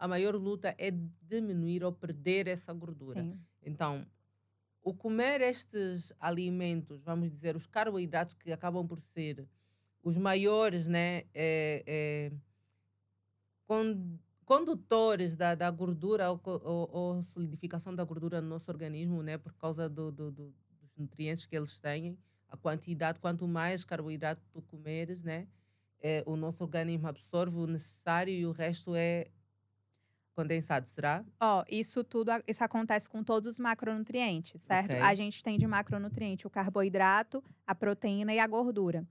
a maior luta é diminuir ou perder essa gordura. Sim. Então, o comer estes alimentos, vamos dizer, os carboidratos que acabam por ser os maiores, né, é, é, condutores da, da gordura ou, ou, ou, solidificação da gordura no nosso organismo, né, por causa do, do, do, dos nutrientes que eles têm, a quantidade, quanto mais carboidrato tu comeres, né, é, o nosso organismo absorve o necessário e o resto é condensado, será? Ó, isso tudo, isso acontece com todos os macronutrientes, certo? Okay. A gente tem de macronutriente o carboidrato, a proteína e a gordura.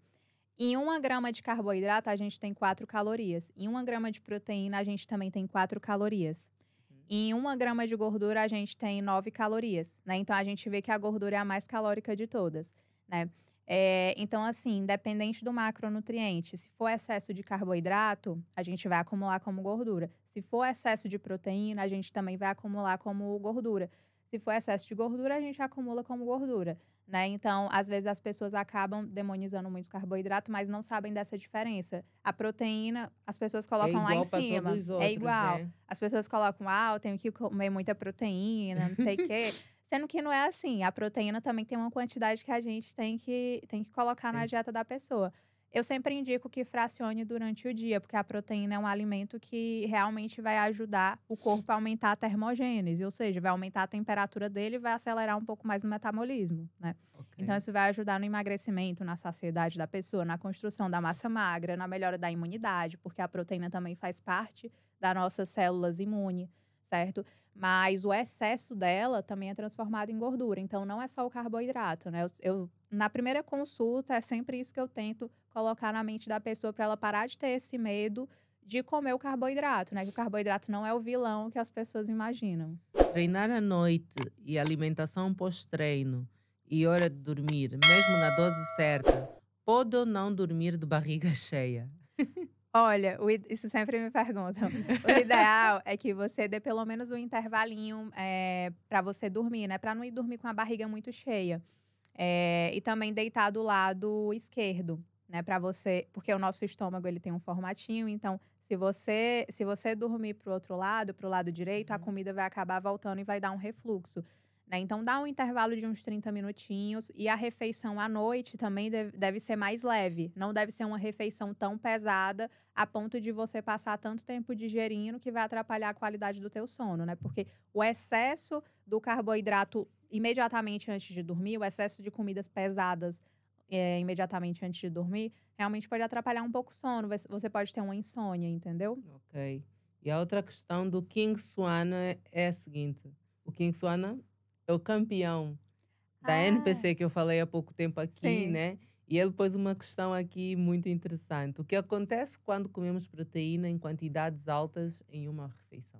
Em uma grama de carboidrato, a gente tem quatro calorias. Em uma grama de proteína, a gente também tem quatro calorias. Hum. Em uma grama de gordura, a gente tem nove calorias, né? Então, a gente vê que a gordura é a mais calórica de todas, né? É, então, assim, independente do macronutriente, se for excesso de carboidrato, a gente vai acumular como gordura. Se for excesso de proteína, a gente também vai acumular como gordura. Se for excesso de gordura, a gente acumula como gordura. Né? Então, às vezes as pessoas acabam demonizando muito carboidrato, mas não sabem dessa diferença. A proteína, as pessoas é colocam é lá em cima. É outros, é igual. Né? As pessoas colocam, ah, eu tenho que comer muita proteína, não sei o quê. Sendo que não é assim. A proteína também tem uma quantidade que a gente tem que, tem que colocar na dieta da pessoa. Eu sempre indico que fracione durante o dia, porque a proteína é um alimento que realmente vai ajudar o corpo a aumentar a termogênese, ou seja, vai aumentar a temperatura dele e vai acelerar um pouco mais o metabolismo, né? Então, okay. Então isso vai ajudar no emagrecimento, na saciedade da pessoa, na construção da massa magra, na melhora da imunidade, porque a proteína também faz parte das nossas células imunes certo? Mas o excesso dela também é transformado em gordura. Então, não é só o carboidrato, né? Eu, eu na primeira consulta, é sempre isso que eu tento colocar na mente da pessoa para ela parar de ter esse medo de comer o carboidrato, né? Que o carboidrato não é o vilão que as pessoas imaginam. Treinar à noite e alimentação pós-treino e hora de dormir, mesmo na dose certa, pode ou não dormir de barriga cheia? Olha, isso sempre me perguntam. O ideal é que você dê pelo menos um intervalinho é, eh, para você dormir, né? Para não ir dormir com a barriga muito cheia. É, e também deitar do lado esquerdo, né? Para você, porque o nosso estômago ele tem um formatinho, então se você se você dormir o outro lado, para o lado direito, uhum. a comida vai acabar voltando e vai dar um refluxo. Né? Então, dá um intervalo de uns 30 minutinhos. E a refeição à noite também deve, deve ser mais leve. Não deve ser uma refeição tão pesada a ponto de você passar tanto tempo digerindo que vai atrapalhar a qualidade do teu sono, né? Porque o excesso do carboidrato imediatamente antes de dormir, o excesso de comidas pesadas é, imediatamente antes de dormir, realmente pode atrapalhar um pouco o sono. Você pode ter uma insônia, entendeu? Ok. E a outra questão do King Suana é, é a seguinte: o King Suana é o campeão da ah. NPC que eu falei há pouco tempo aqui, Sim. né? E ele pôs uma questão aqui muito interessante. O que acontece quando comemos proteína em quantidades altas em uma refeição?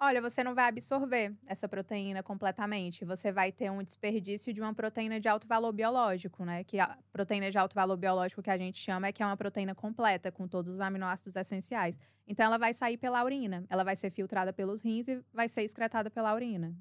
Olha, você não vai absorver essa proteína completamente. Você vai ter um desperdício de uma proteína de alto valor biológico, né? Que a proteína de alto valor biológico que a gente chama é que é uma proteína completa, com todos os aminoácidos essenciais. Então, ela vai sair pela urina, ela vai ser filtrada pelos rins e vai ser excretada pela urina.